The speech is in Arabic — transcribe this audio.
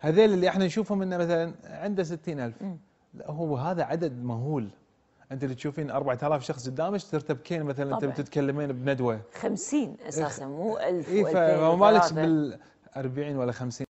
هذيل اللي احنا نشوفهم انه مثلا عنده 60000 لا هو هذا عدد مهول انت اللي تشوفين 4000 شخص قدامك ترتبكين مثلا انت بتتكلمين بندوه 50 اساسا مو 1000 و إيه فما بالك بال 40 ولا 50